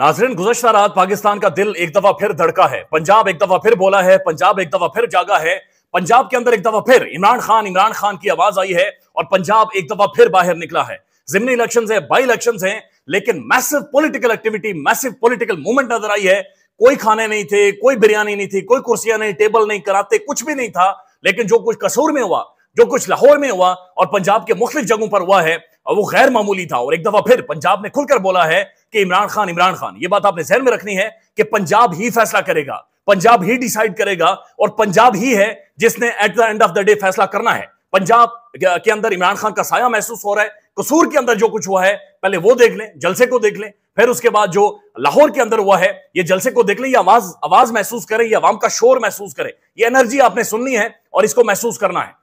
नाजरीन गुजशत रात पाकिस्तान का दिल एक दफा फिर धड़का है पंजाब एक दफा फिर बोला है पंजाब एक दफा फिर जागा है पंजाब के अंदर एक दफा फिर इमरान खान इमरान खान की आवाज आई है और पंजाब एक दफा फिर बाहर निकला है जिमनी इलेक्शन है बाई इलेक्शन है लेकिन massive political activity massive political movement नजर आई है कोई खाने नहीं थे कोई बिरयानी नहीं थी कोई कुर्सियां नहीं टेबल नहीं कराते कुछ भी नहीं था लेकिन जो कुछ कसूर में हुआ जो कुछ लाहौर में हुआ और पंजाब के मुख्तलिफ जगहों पर हुआ है और वो गैर मामूली था और एक दफा फिर पंजाब ने खुलकर बोला है कि इमरान खान इमरान खान ये बात आपने जहन में रखनी है कि पंजाब ही फैसला करेगा पंजाब ही डिसाइड करेगा और पंजाब ही है जिसने at the end of the day फैसला करना है पंजाब के अंदर इमरान खान का साया महसूस हो रहा है कसूर के अंदर जो कुछ हुआ है पहले वो देख लें जलसे को देख लें फिर उसके बाद जो लाहौर के अंदर हुआ है ये जलसे को देख लें या आवाज आवाज महसूस करें या आवाम का शोर महसूस करें ये एनर्जी आपने सुननी है और इसको महसूस करना है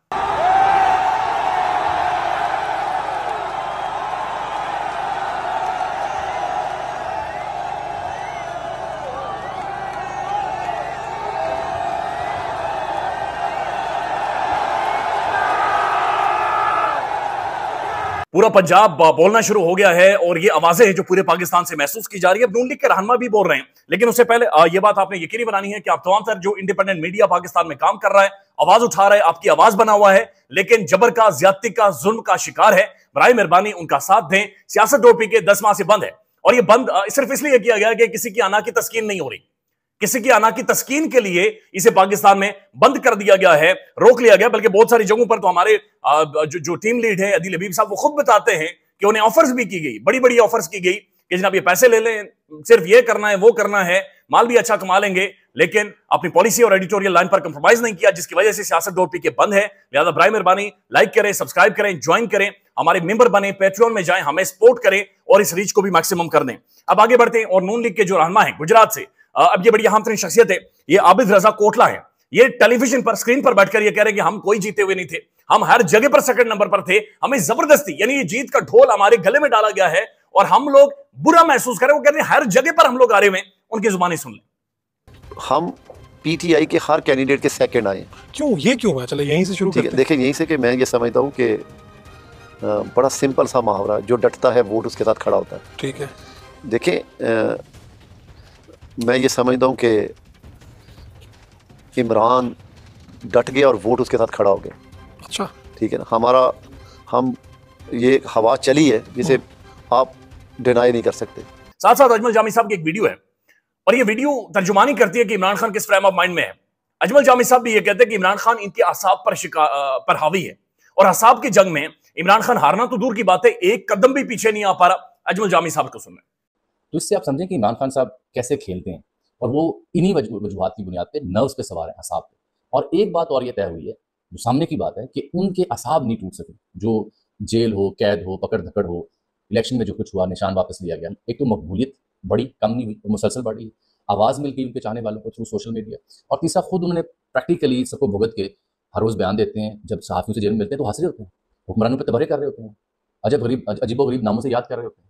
पूरा पंजाब बोलना शुरू हो गया है और ये आवाजें हैं जो पूरे पाकिस्तान से महसूस की जा रही है नून लीग के रहनमा भी बोल रहे हैं लेकिन उससे पहले ये बात आपने यकीनी बनानी है कि आप तमाम सर जो इंडिपेंडेंट मीडिया पाकिस्तान में काम कर रहा है आवाज उठा रहा है आपकी आवाज बना हुआ है लेकिन जबर का ज्यादती का जुल्म का शिकार है बरए मेहरबानी उनका साथ दें सियासत डोपी के दस माह से बंद है और ये बंद सिर्फ इसलिए किया गया कि किसी की आना की तस्कीन नहीं हो रही किसी की आना की तस्कीन के लिए इसे पाकिस्तान में बंद कर दिया गया है रोक लिया गया बल्कि बहुत सारी जगहों पर तो हमारे जो, जो टीम लीड है अदिल हबीब साहब वो खुद बताते हैं कि उन्हें ऑफर्स भी की गई बड़ी बड़ी ऑफर्स की गई कि जनाब ये पैसे ले लें सिर्फ ये करना है वो करना है माल भी अच्छा कमा लेंगे लेकिन अपनी पॉलिसी और एडिटोरियल लाइन पर कंप्रोमाइज नहीं किया जिसकी वजह से सियासत डोर पी के बंद है लिहाजा ब्राई मेहरबानी लाइक करें सब्सक्राइब करें ज्वाइन करें हमारे मेंबर बने पेट्रियन में जाएं हमें सपोर्ट करें और इस रीच को भी मैक्सिमम कर दें अब आगे बढ़ते हैं और नून लीग के जो रहनमा है गुजरात से अब ये बड़ी अहम तरीन शख्सियत है ये आबिद रजा कोटला है ये टेलीविजन पर स्क्रीन पर बैठकर ये कह रहे हैं कि हम कोई जीते हुए नहीं थे हम हर जगह पर सेकंड नंबर पर थे हमें जबरदस्ती यानी ये जीत का ढोल हमारे गले में डाला गया है और हम लोग बुरा महसूस करें वो कह रहे हैं हर जगह पर हम लोग आ रहे हैं उनकी जुबानी सुन लें हम पीटीआई के हर कैंडिडेट के सेकंड आए क्यों ये क्यों है चलो यहीं से शुरू करते हैं देखिए यहीं से कि मैं ये समझता हूँ कि बड़ा सिंपल सा मुहावरा जो डटता है वोट उसके साथ खड़ा होता है ठीक है देखिए मैं ये समझता हूँ कि इमरान डट गया और वोट उसके साथ खड़ा हो गया अच्छा ठीक है ना हमारा हम ये हवा चली है जिसे आप डिनाई नहीं कर सकते साथ साथ अजमल जामी साहब की एक वीडियो है और ये वीडियो तर्जुमानी करती है कि इमरान खान किस फ्रेम ऑफ माइंड में है अजमल जामी साहब भी ये कहते हैं कि इमरान खान इनके असाब पर शिका पर हावी है और असाब की जंग में इमरान खान हारना तो दूर की बात है एक कदम भी पीछे नहीं आ पा रहा अजमल जामी साहब को सुन रहे तो इससे आप समझें कि इमरान खान साहब कैसे खेलते हैं और वो इन्हीं वजूहत की बुनियाद पर नर्व्स पे सवार हैं असाब पे और एक बात और ये तय हुई है जो सामने की बात है कि उनके असाब नहीं टूट सके जो जेल हो कैद हो पकड़ धकड़ हो इलेक्शन में जो कुछ हुआ निशान वापस लिया गया एक तो मकबूलियत बड़ी कम नहीं हुई तो मुसलसल बढ़ रही है आवाज़ मिल गई उनके चाहने वालों को थ्रू सोशल मीडिया और तीसरा खुद उन्होंने प्रैक्टिकली सबको भुगत के हर रोज़ बयान देते हैं जब सहाफ़ियों से जेल मिलते हैं तो हासिल होते हैं हुक्मरानों पर तबरे कर रहे होते हैं अजब गरीब अजीबो गरीब नामों से याद कर रहे होते हैं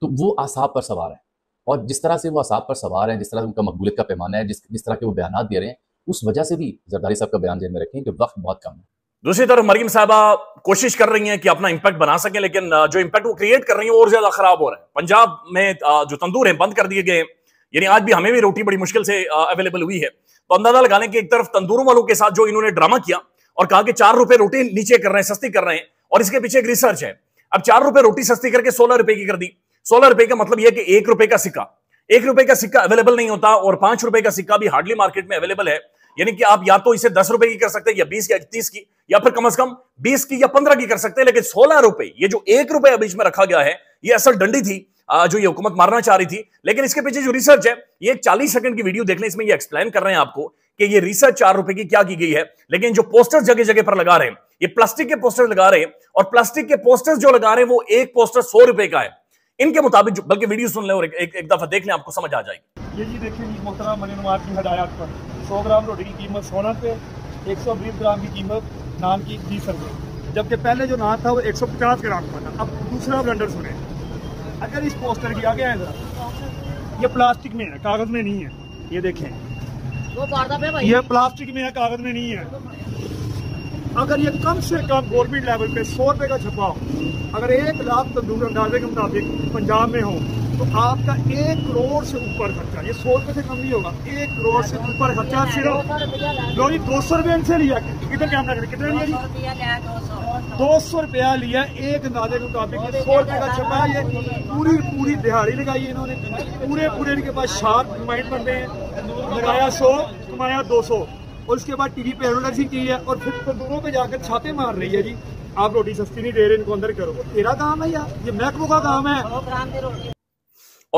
तो वो आसाब पर सवार हैं और जिस तरह से वो आसाब पर सवार हैं जिस तरह से उनका मकबूलियत का पैमाना है जिस जिस तरह के वो बयान दे रहे हैं उस वजह से भी जरदारी साहब का बयान जेन में रखें कि वक्त बहुत कम है दूसरी तरफ मरीम साहबा कोशिश कर रही हैं कि अपना इम्पैक्ट बना सकें लेकिन जो इंपैक्ट वो क्रिएट कर रही हैं और ज्यादा खराब हो रहा है पंजाब में जो तंदूर हैं बंद कर दिए गए यानी आज भी हमें भी रोटी बड़ी मुश्किल से अवेलेबल हुई है तो अंदाजा लगा लें कि एक तरफ तंदूरों वालों के साथ जो इन्होंने ड्रामा किया और कहा कि चार रुपए रोटी नीचे कर रहे हैं सस्ती कर रहे हैं और इसके पीछे एक रिसर्च है अब चार रुपए रोटी सस्ती करके सोलह रुपए की कर दी सोलह रुपए का मतलब यह कि एक रुपए का सिक्का एक रुपए का सिक्का अवेलेबल नहीं होता और पांच रुपए का सिक्का भी हार्डली मार्केट में अवेलेबल है यानी कि आप या तो इसे दस रुपए की कर सकते हैं या बीस या इकतीस की या फिर कम से कम बीस की या पंद्रह की कर सकते हैं लेकिन सोलह रुपए ये जो एक रुपए बीच में रखा गया है ये असल डंडी थी जो ये हुकूमत मारना चाह रही थी लेकिन इसके पीछे जो रिसर्च है ये चालीस सेकंड की वीडियो देखने इसमें ये एक्सप्लेन कर रहे हैं आपको कि ये रिसर्च चार रुपए की क्या की गई है लेकिन जो पोस्टर्स जगह जगह पर लगा रहे हैं ये प्लास्टिक के पोस्टर लगा रहे हैं और प्लास्टिक के पोस्टर्स जो लगा रहे हैं वो एक पोस्टर सौ रुपए का है इनके मुताबिक बल्कि वीडियो सुन लें और एक, एक दफ़ा देख लें आपको समझ आ जाएगी ये जी देखिए मनी मनिनुमार की हदायत पर सौ ग्राम रोटी की कीमत सोना पे एक सौ बीस ग्राम की कीमत नान की बीस रुपये जबकि पहले जो नान था वो एक सौ पचास ग्राम का था अब दूसरा ब्लेंडर सुने अगर इस पोस्टर की आगे ये प्लास्टिक में है कागज़ में नहीं है ये देखें ये प्लास्टिक में है कागज़ में नहीं है अगर ये कम से कम गवर्नमेंट लेवल पे सौ रुपये का छपा हो अगर एक लाख तंदूर तो अंदाजे के मुताबिक पंजाब में हो तो आपका एक करोड़ से ऊपर खर्चा ये सौ रुपये से कम नहीं होगा एक करोड़ से ऊपर खर्चा सिर्फ लोरी दो सौ रुपये इनसे लिया कितने कैमरा करें कितने लिया जी दो सौ रुपया लिया एक अंदाजे के मुताबिक सौ रुपये का छपा ये पूरी पूरी दिहाड़ी लगाई इन्होंने पूरे पूरे इनके पास शार्प माइंड बन रहे हैं लगाया सौ कमाया दो सौ और उसके बाद टीवी पे एडवर्टाइजिंग की है और फिर तो दोनों पे जाकर छापे मार रही है जी आप रोटी सस्ती नहीं दे रहे इनको अंदर करो तेरा काम है यार ये महकमो का काम है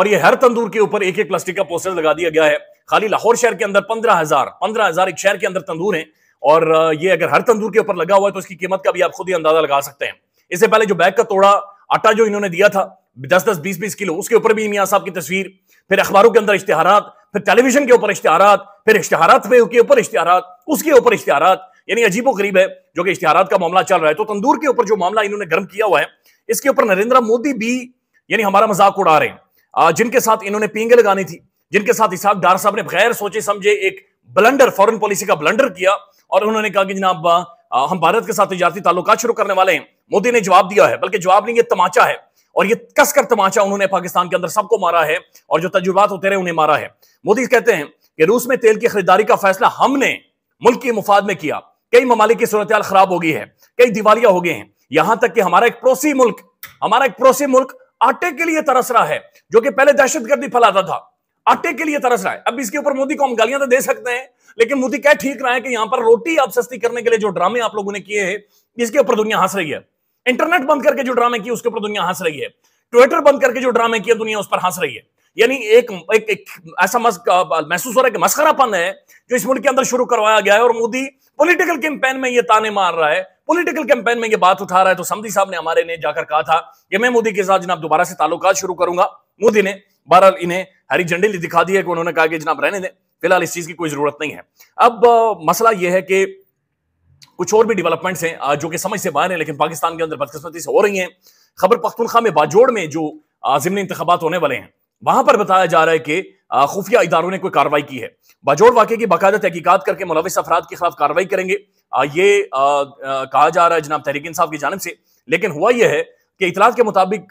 और ये हर तंदूर के ऊपर एक एक प्लास्टिक का पोस्टर लगा दिया गया है खाली लाहौर शहर के अंदर पंद्रह हजार पंद्रह हजार एक शहर के अंदर तंदूर है और ये अगर हर तंदूर के ऊपर लगा हुआ है तो इसकी कीमत का भी आप खुद ही अंदाजा लगा सकते हैं इससे पहले जो बैग का तोड़ा आटा जो इन्होंने दिया था दस दस बीस बीस किलो उसके ऊपर भी मियाँ साहब की तस्वीर फिर अखबारों के अंदर इश्तेहार फिर टेलीविजन के ऊपर इश्तेहार फिर इश्तहारात पे के ऊपर इश्तहारात उसके ऊपर इश्तहारात यानी अजीबो गरीब है जो कि इश्तहारात का मामला चल रहा है तो तंदूर के ऊपर जो मामला इन्होंने गर्म किया हुआ है इसके ऊपर नरेंद्र मोदी भी यानी हमारा मजाक उड़ा रहे हैं जिनके साथ इन्होंने पींगे लगानी थी जिनके साथ इसाक डार साहब ने बगैर सोचे समझे एक ब्लंडर फॉरन पॉलिसी का ब्लंडर किया और उन्होंने कहा कि जनाब हम भारत के साथ तजारती ताल्लुक शुरू करने वाले हैं मोदी ने जवाब दिया है बल्कि जवाब नहीं ये तमाचा है और ये कसकर तमाचा उन्होंने पाकिस्तान के अंदर सबको मारा है और जो तजुर्बात होते रहे उन्हें मारा है मोदी कहते हैं कि रूस में तेल की खरीदारी का फैसला हमने मुल्क के मुफाद में किया कई ममालिक की सूरत खराब हो गई है कई दिवालिया हो गए हैं यहां तक कि हमारा एक पड़ोसी मुल्क हमारा एक पड़ोसी मुल्क आटे के लिए तरस रहा है जो कि पहले दहशतगर्दी फैलाता था आटे के लिए तरस रहा है अब इसके ऊपर मोदी को हम गालियां तो दे सकते हैं लेकिन मोदी क्या ठीक रहा है कि यहां पर रोटी आप सस्ती करने के लिए जो ड्रामे आप लोगों ने किए हैं इसके ऊपर दुनिया हंस रही है इंटरनेट बंद करके जो ड्रामे किए उसके ऊपर दुनिया हंस रही है ट्विटर बंद करके जो ड्रामे किए दुनिया उस पर हंस रही है यानी एक एक, एक ऐसा महसूस हो रहा है कि मस्करापन है जो इस मुल्क के अंदर शुरू करवाया गया है और मोदी पॉलिटिकल कैंपेन में ये ताने मार रहा है पॉलिटिकल कैंपेन में ये बात उठा रहा है तो समी साहब ने हमारे ने जाकर कहा था कि मैं मोदी के साथ जनाब दोबारा से ताल्लुक शुरू करूंगा मोदी ने बहरहाल इन्हें हरी झंडी दिखा दी है कि उन्होंने कहा कि जनाब रहने दें फिलहाल इस चीज की कोई जरूरत नहीं है अब मसला यह है कि कुछ और भी डेवलपमेंट्स हैं जो कि समझ से बाहर हैं लेकिन पाकिस्तान के अंदर बदकस्मती से हो रही हैं खबर पख्तूनखा में बाजोड़ में जो जिमनी इंतबात होने वाले हैं वहां पर बताया जा रहा है कि खुफिया इदारों ने कोई कार्रवाई की है बाजोड़ वाक्य की बाकायदा तहकीकत करके मुलविस अफराद के खिलाफ कार्रवाई करेंगे ये आ, कहा जा रहा है जनाब तहरीक इंसाफ की जानब से लेकिन हुआ यह है कि इतलात के मुताबिक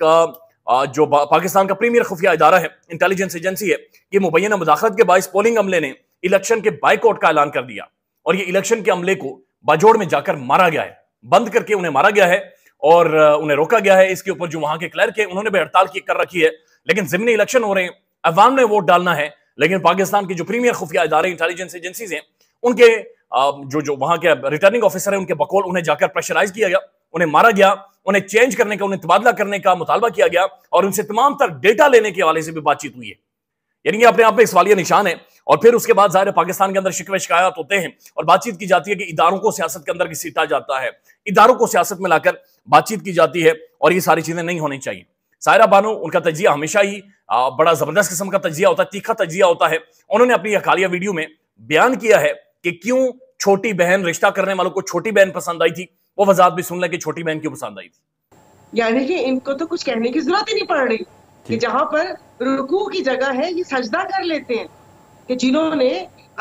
जो पाकिस्तान का प्रीमियर खुफिया इदारा है इंटेलिजेंस एजेंसी है ये मुबैन मुदाखलत के बायस पोलिंग अमले ने इलेक्शन के बाइकआउट का ऐलान कर दिया और ये इलेक्शन के अमले को बाजोड़ में जाकर मारा गया है बंद करके उन्हें मारा गया है और उन्हें रोका गया है इसके ऊपर जो वहां के क्लर्क है उन्होंने भी हड़ताल की कर रखी है लेकिन जिमनी इलेक्शन हो रहे हैं अवाम ने वोट डालना है लेकिन पाकिस्तान के जो प्रीमियर खुफिया इदारे इंटेलिजेंस एजेंसीज हैं उनके जो जो वहां के रिटर्निंग ऑफिसर है उनके बकौल उन्हें जाकर प्रेशराइज किया गया उन्हें मारा गया उन्हें चेंज करने का उन्हें तबादला करने का मुतालबा किया गया और उनसे तमाम तर डेटा लेने के हवाले से भी बातचीत हुई है यानी अपने आप में इस वाली निशान है और फिर उसके बाद जाहिर पाकिस्तान के अंदर शिकवे शिकायत होते हैं और बातचीत की जाती है कि इदारों को सियासत के अंदर घसीटा जाता है इदारों को सियासत में लाकर बातचीत की जाती है और ये सारी चीजें नहीं होनी चाहिए सायरा बानो उनका तजिया हमेशा ही बड़ा जबरदस्त किस्म का तजिया होता है तीखा तजिया होता है उन्होंने अपनी अकालिया वीडियो में बयान किया है कि क्यों छोटी बहन रिश्ता करने वालों को छोटी बहन पसंद आई थी वो वजात भी सुन लें कि छोटी बहन क्यों पसंद आई थी यानी कि इनको तो कुछ कहने की जरूरत ही नहीं पड़ रही कि जहाँ पर रुकू की जगह है ये सजदा कर लेते हैं कि जिन्होंने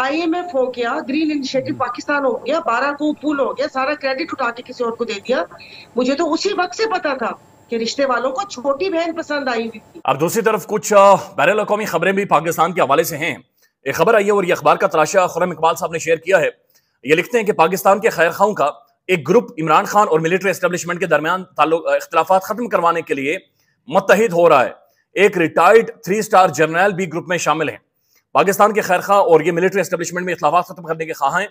आईएमएफ हो गया ग्रीन हम्म। इनिशिएटिव पाकिस्तान हो गया बारह को पुल हो गया सारा क्रेडिट उठा के किसी और को दे दिया मुझे तो उसी वक्त से पता था कि रिश्ते वालों को छोटी बहन पसंद आई हुई थी अब दूसरी तरफ कुछ बैरल अवी खबरें भी पाकिस्तान के हवाले से हैं एक खबर आई है और ये अखबार का तराशा खुरम इकबाल साहब ने शेयर किया है ये लिखते हैं कि पाकिस्तान के खैर खाओं का एक ग्रुप इमरान खान और मिलिट्री एस्टेब्लिशमेंट के दरमियान इख्तलाफा खत्म करवाने के लिए मतहद हो रहा है एक रिटायर्ड थ्री स्टार जनरल भी ग्रुप में शामिल हैं पाकिस्तान के खैर खा और ये मिलिट्री एस्टेब्लिशमेंट में इख्तलाफा खत्म करने के खा हैं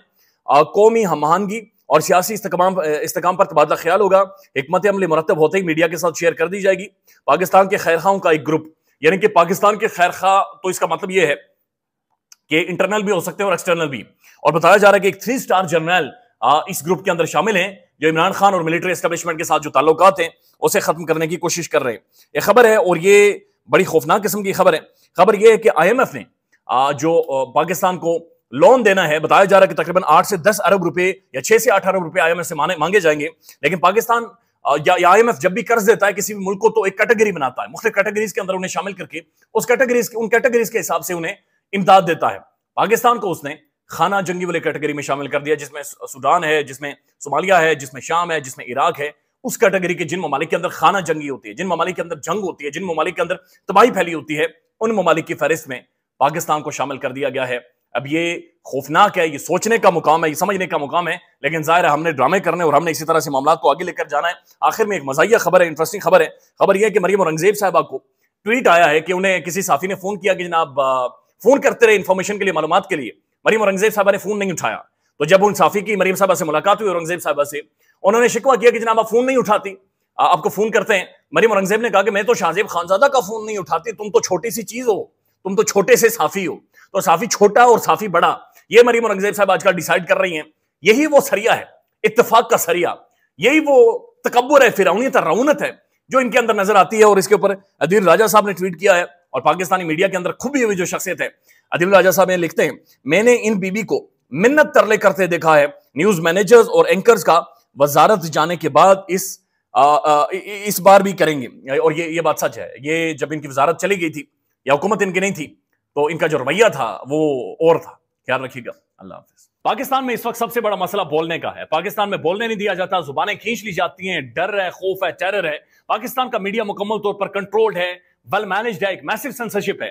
कौमी हमहानगी और सियासी इस्तकाम इस्तकाम पर तबादला ख्याल होगा हमत अमल मरतब होते ही मीडिया के साथ शेयर कर दी जाएगी पाकिस्तान के खैरखाओं का एक ग्रुप यानी कि पाकिस्तान के खैरखा तो इसका मतलब यह है कि इंटरनल भी हो सकते हैं और एक्सटर्नल भी और बताया जा रहा है कि एक थ्री स्टार जनरल इस ग्रुप के अंदर शामिल हैं जो इमरान खान और मिलिट्री एस्टेब्लिशमेंट के साथ जो ताल्लुक हैं उसे खत्म करने की कोशिश कर रहे हैं यह खबर है और ये बड़ी खौफनाक किस्म की खबर है खबर यह है कि आईएमएफ ने जो पाकिस्तान को लोन देना है बताया जा रहा है कि तकरीबन आठ से दस अरब रुपए या छह से आठ अरब रुपए आई से माने मांगे जाएंगे लेकिन पाकिस्तान या, या आईएमएफ जब भी कर्ज देता है किसी भी मुल्क को तो एक कैटेगरी बनाता है मुख्य कैटेगरीज के अंदर उन्हें शामिल करके उस कैटेगरीज उन कैटेगरीज के हिसाब से उन्हें इमदाद देता है पाकिस्तान को उसने खाना जंगी वाले कैटेगरी में शामिल कर दिया जिसमें सूडान है जिसमें सोमालिया है जिसमें शाम है जिसमें इराक है उस कैटेगरी के जिन ममालिक के अंदर खाना जंगी होती है जिन ममालिक के अंदर जंग होती है जिन ममालिक के अंदर तबाही फैली होती है उन ममालिक की फहरिस्त में पाकिस्तान को शामिल कर दिया गया है अब ये खौफनाक है ये सोचने का मुकाम है ये समझने का मुकाम है लेकिन जाहिर है हमने ड्रामे करने और हमने इसी तरह से मामला को आगे लेकर जाना है आखिर में एक मजाया खबर है इंटरेस्टिंग खबर है खबर यह है कि मरियम औरंगजेब साहबा को ट्वीट आया है कि उन्हें किसी साफी ने फोन किया कि जनाब फोन करते रहे इन्फॉर्मेशन के लिए मालूम के लिए मरीम औरंगजेब साहबा ने फोन नहीं उठाया तो जब उन साफी की मरीम साहबा से मुलाकात हुई औरंगजेब साहबा से उन्होंने शिकवा किया कि जनाब आप फोन नहीं उठाती आपको फोन करते हैं मरीम औरंगजेब ने कहा कि मैं तो शाहजेब खानजादा का फोन नहीं उठाती तुम तो छोटी सी चीज हो तुम तो छोटे से साफी हो तो साफी छोटा और साफी बड़ा ये मरीम औरंगजेब साहब आजकल डिसाइड कर रही हैं यही वो सरिया है इतफाक का सरिया यही वो तकबर है फिरौनीत रौनत है जो इनके अंदर नजर आती है और इसके ऊपर अधीर राजा साहब ने ट्वीट किया है और पाकिस्तानी मीडिया के अंदर खुबी हुई जो शख्सियत है अधीर राजा साहब ये लिखते हैं मैंने इन बीबी को मिन्नत तरले करते देखा है न्यूज मैनेजर्स और एंकर्स का वजारत जाने के बाद इस आ, आ, इस बार भी करेंगे और ये ये बात सच है ये जब इनकी वजारत चली गई थी या हुकूमत इनकी नहीं थी तो इनका जो रवैया था वो और था ख्याल रखिएगा अल्लाह हाफिज पाकिस्तान में इस वक्त सबसे बड़ा मसला बोलने का है पाकिस्तान में बोलने नहीं दिया जाता जुबानें खींच ली जाती हैं डर है खौफ है टेरर है पाकिस्तान का मीडिया मुकम्मल तौर पर कंट्रोल्ड है वेल मैनेज्ड है एक मैसिव सेंसरशिप है